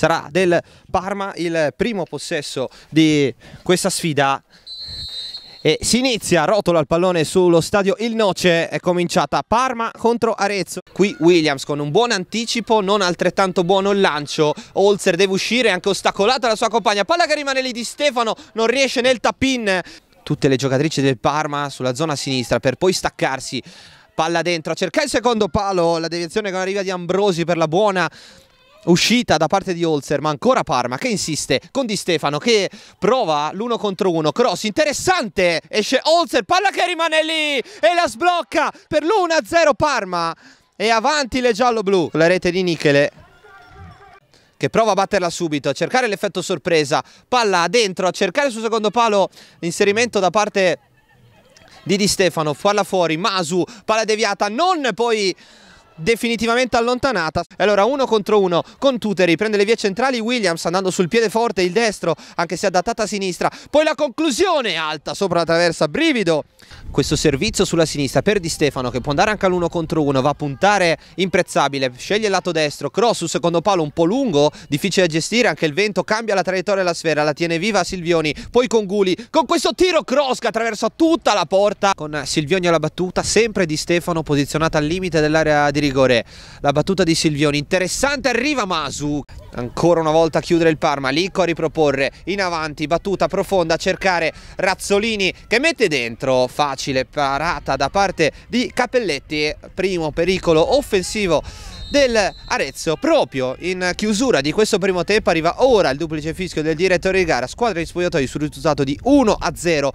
sarà del Parma il primo possesso di questa sfida e si inizia, rotola il pallone sullo stadio Il Noce, è cominciata Parma contro Arezzo. Qui Williams con un buon anticipo, non altrettanto buono il lancio, Olzer deve uscire, anche ostacolata la sua compagna, palla che rimane lì di Stefano, non riesce nel tap-in. Tutte le giocatrici del Parma sulla zona sinistra per poi staccarsi, palla dentro, cerca il secondo palo, la deviazione con la riga di Ambrosi per la buona uscita da parte di Holzer, ma ancora Parma che insiste con Di Stefano che prova l'uno contro uno, cross interessante, esce Holzer, palla che rimane lì e la sblocca per l'1-0 Parma e avanti le giallo-blu, la rete di Nichele che prova a batterla subito, a cercare l'effetto sorpresa, palla dentro, a cercare sul secondo palo l'inserimento da parte di Di Stefano, palla fuori, Masu, palla deviata, non poi definitivamente allontanata. E allora uno contro uno con Tuteri, prende le vie centrali Williams andando sul piede forte, il destro, anche se adattata a sinistra. Poi la conclusione alta sopra la traversa, brivido questo servizio sulla sinistra per Di Stefano che può andare anche all'uno contro uno, va a puntare imprezzabile, sceglie il lato destro, cross sul secondo palo un po' lungo, difficile da gestire, anche il vento cambia la traiettoria della sfera, la tiene viva Silvioni, poi con Guli, con questo tiro cross che attraversa tutta la porta, con Silvioni alla battuta, sempre Di Stefano posizionata al limite dell'area di rigore, la battuta di Silvioni, interessante, arriva Masu, ancora una volta a chiudere il Parma, Licco a riproporre, in avanti, battuta profonda a cercare Razzolini che mette dentro, facile facile parata da parte di Cappelletti, primo pericolo offensivo del Arezzo proprio in chiusura di questo primo tempo arriva ora il duplice fischio del direttore di gara squadra di spogliatoi sul risultato di 1 a 0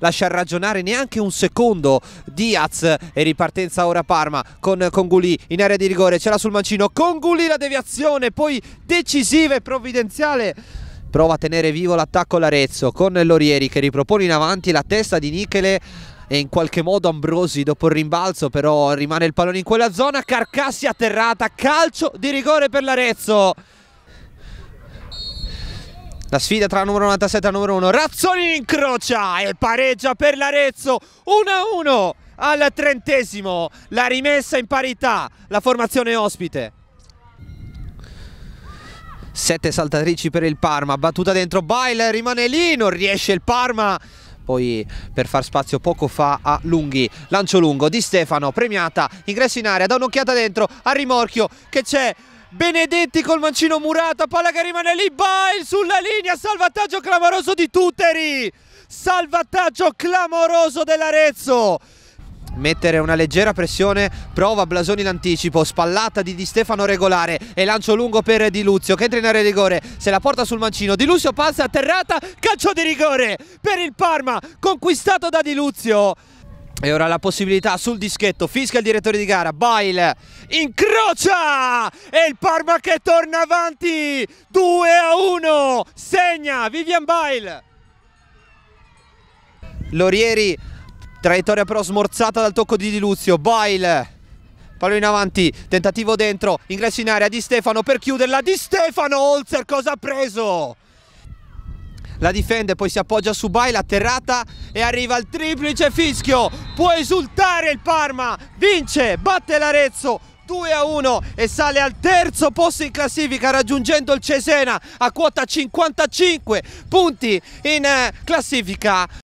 lascia ragionare neanche un secondo Diaz e ripartenza ora Parma con Conguli in area di rigore ce l'ha sul mancino Conguli la deviazione poi decisiva e provvidenziale prova a tenere vivo l'attacco l'Arezzo con Lorieri che ripropone in avanti la testa di Nichele e in qualche modo Ambrosi dopo il rimbalzo però rimane il pallone in quella zona Carcassi atterrata calcio di rigore per l'Arezzo la sfida tra numero 97 e numero 1 Razzoni incrocia e pareggia per l'Arezzo 1-1 al trentesimo la rimessa in parità la formazione ospite sette saltatrici per il Parma, battuta dentro Bail, rimane lì, non riesce il Parma poi per far spazio poco fa a Lunghi, lancio lungo di Stefano, premiata, ingresso in area, dà un'occhiata dentro, a rimorchio che c'è Benedetti col mancino murata, palla che rimane lì, Bail sulla linea, salvataggio clamoroso di Tuteri, salvataggio clamoroso dell'Arezzo mettere una leggera pressione, prova Blasoni l'anticipo, spallata di Di Stefano regolare e lancio lungo per Di Luzio che entra in area di rigore, se la porta sul mancino, Di Luzio passa atterrata, calcio di rigore per il Parma, conquistato da Di Luzio. E ora la possibilità sul dischetto, fisca il direttore di gara, Bail incrocia e il Parma che torna avanti, 2 a 1, segna Vivian Bail. Lorieri Traiettoria però smorzata dal tocco di Di Luzio. Boyle. Palo in avanti, tentativo dentro, ingresso in area di Stefano per chiuderla. Di Stefano Holzer cosa ha preso? La difende, poi si appoggia su Baila, atterrata e arriva il triplice fischio. Può esultare il Parma, vince, batte l'Arezzo. 2 a 1 e sale al terzo posto in classifica raggiungendo il Cesena a quota 55 punti in eh, classifica